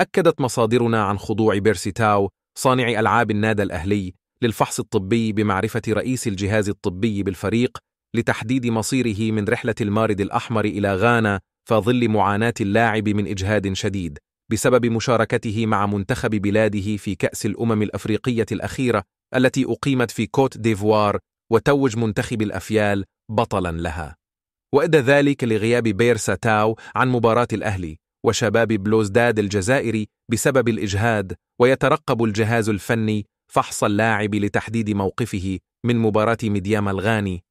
أكدت مصادرنا عن خضوع بيرسي تاو صانع ألعاب النادى الأهلي للفحص الطبي بمعرفة رئيس الجهاز الطبي بالفريق لتحديد مصيره من رحلة المارد الأحمر إلى غانا فظل معاناة اللاعب من إجهاد شديد بسبب مشاركته مع منتخب بلاده في كأس الأمم الأفريقية الأخيرة التي أقيمت في كوت ديفوار وتوج منتخب الأفيال بطلا لها وأدى ذلك لغياب بيرسا تاو عن مباراة الأهلي وشباب بلوزداد الجزائري بسبب الإجهاد ويترقب الجهاز الفني فحص اللاعب لتحديد موقفه من مباراة مديام الغاني